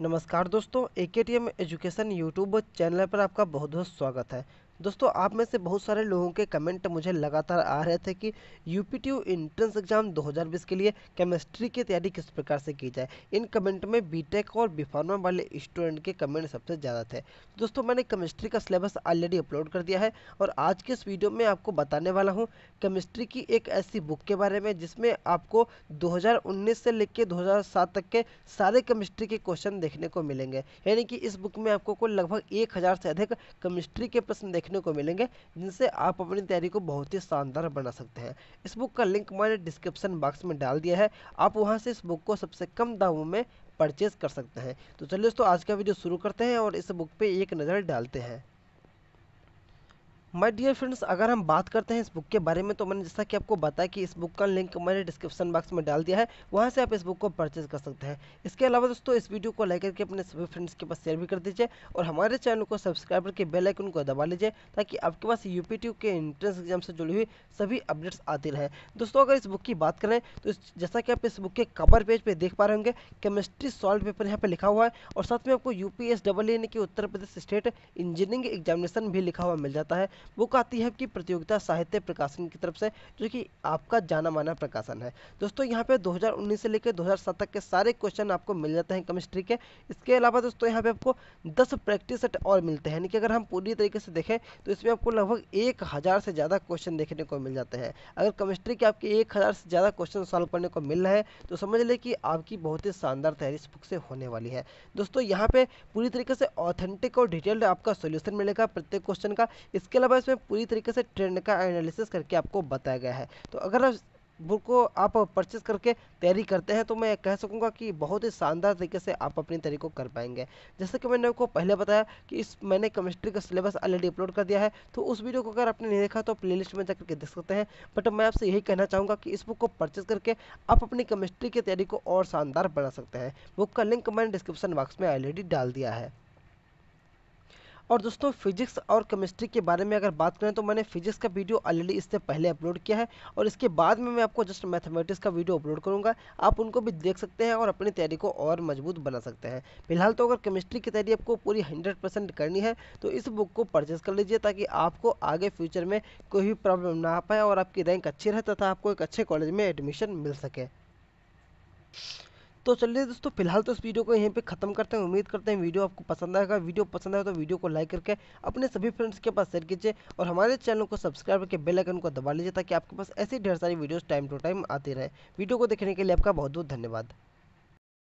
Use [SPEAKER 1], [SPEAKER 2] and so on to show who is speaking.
[SPEAKER 1] नमस्कार दोस्तों A K T M education YouTube channel पर आपका बहुत बहुत स्वागत है दोस्तों आप में से बहुत सारे लोगों के कमेंट मुझे लगातार आ रहे थे कि यू पी एंट्रेंस एग्ज़ाम 2020 के लिए केमिस्ट्री की तैयारी किस प्रकार से की जाए इन कमेंट में बीटेक और बी फार्मा वाले स्टूडेंट के कमेंट सबसे ज़्यादा थे दोस्तों मैंने केमिस्ट्री का सिलेबस ऑलरेडी अपलोड कर दिया है और आज के इस वीडियो में आपको बताने वाला हूँ केमिस्ट्री की एक ऐसी बुक के बारे में जिसमें आपको उन्नीस से लेकर सात तक के सारे केमिस्ट्री के क्वेश्चन देखने को मिलेंगे यानी कि इस बुक में आपको लगभग एक से अधिक केमिस्ट्री के प्रश्न देखने देखने को मिलेंगे जिनसे आप अपनी तैयारी को बहुत ही शानदार बना सकते हैं इस बुक का लिंक मैंने डिस्क्रिप्शन बॉक्स में डाल दिया है आप वहाँ से इस बुक को सबसे कम दामों में परचेज़ कर सकते हैं तो चलिए दोस्तों आज का वीडियो शुरू करते हैं और इस बुक पर एक नज़र डालते हैं माय डियर फ्रेंड्स अगर हम बात करते हैं इस बुक के बारे में तो मैंने जैसा कि आपको बताया कि इस बुक का लिंक मैंने डिस्क्रिप्शन बॉक्स में डाल दिया है वहाँ से आप इस बुक को परचेज कर सकते हैं इसके अलावा दोस्तों इस वीडियो को लाइक करके अपने सभी फ्रेंड्स के पास शेयर भी कर दीजिए और हमारे चैनल को सब्सक्राइब करके बेलाइकन को दबा लीजिए ताकि आपके पास यू के एंट्रेंस एग्जाम से जुड़ी हुई सभी अपडेट्स आती रहे दोस्तों अगर इस बुक की बात करें तो जैसा कि आप इस बुक के कवर पेज पर देख पा रहे होंगे केमिस्ट्री सॉल्व पेपर यहाँ पर लिखा हुआ है और साथ में आपको यू पी एस डबल यानी कि Uttar Pradesh state engineering examination भी लिखा हुआ मिल जाता है बुक आती है आपकी प्रतियोगिता साहित्य प्रकाशन की तरफ से जो कि आपका जाना माना प्रकाशन है दोस्तों यहाँ पे 2019 से लेकर 2007 तक के सारे क्वेश्चन आपको मिल जाते हैं केमिस्ट्री के इसके अलावा दोस्तों यहाँ पे आपको दस प्रैक्टिस सेट और मिलते हैं यानी कि अगर हम पूरी तरीके से देखें तो इसमें आपको लगभग एक हज़ार से ज़्यादा क्वेश्चन देखने को मिल जाते हैं अगर केमिस्ट्री के आपके एक हज़ार से ज़्यादा क्वेश्चन सॉल्व करने को मिल रहा है तो समझ लें कि आपकी बहुत ही शानदार तैयारी इस बुक से होने वाली है दोस्तों यहाँ पे पूरी तरीके से ऑथेंटिक और डिटेल्ड आपका सोल्यूशन मिलेगा प्रत्येक क्वेश्चन का इसके अलावा अब इसमें पूरी तरीके से ट्रेंड का एनालिसिस करके आपको बताया गया है तो अगर आप बुक को आप परचेस करके तैयारी करते हैं तो मैं कह सकूंगा कि बहुत ही शानदार तरीके से आप अपनी तैयारी को कर पाएंगे जैसे कि मैंने आपको पहले बताया कि इस मैंने केमिस्ट्री का सिलेबस ऑलरेडी अपलोड कर दिया है तो उस वीडियो को अगर आपने नहीं देखा तो प्लेलिस्ट में जाकर के देख सकते हैं बट मैं आपसे यही कहना चाहूँगा कि इस बुक को परचेस करके आप अपनी केमिस्ट्री की तैयारी को और शानदार बना सकते हैं बुक का लिंक मैंने डिस्क्रिप्शन बॉक्स में ऑलरेडी डाल दिया है और दोस्तों फिजिक्स और केमिस्ट्री के बारे में अगर बात करें तो मैंने फिजिक्स का वीडियो ऑलरेडी इससे पहले अपलोड किया है और इसके बाद में मैं आपको जस्ट मैथमेटिक्स का वीडियो अपलोड करूँगा आप उनको भी देख सकते हैं और अपनी तैयारी को और मजबूत बना सकते हैं फिलहाल तो अगर केमिस्ट्री की तैयारी आपको पूरी हंड्रेड करनी है तो इस बुक को परचेज कर लीजिए ताकि आपको आगे फ्यूचर में कोई भी प्रॉब्लम ना आ पाए और आपकी रैंक अच्छी रहे तथा आपको एक अच्छे कॉलेज में एडमिशन मिल सके तो चलिए दोस्तों फिलहाल तो इस वीडियो को यहीं पे खत्म करते हैं उम्मीद करते हैं वीडियो आपको पसंद आएगा वीडियो पसंद आए तो वीडियो को लाइक करके अपने सभी फ्रेंड्स के पास शेयर कीजिए और हमारे चैनल को सब्सक्राइब करके बेलाइकन को दबा लीजिए ताकि आपके पास ऐसी ढेर सारी वीडियोज़ टाइम टू टाइम आती रहे वीडियो को देखने के लिए आपका बहुत बहुत धन्यवाद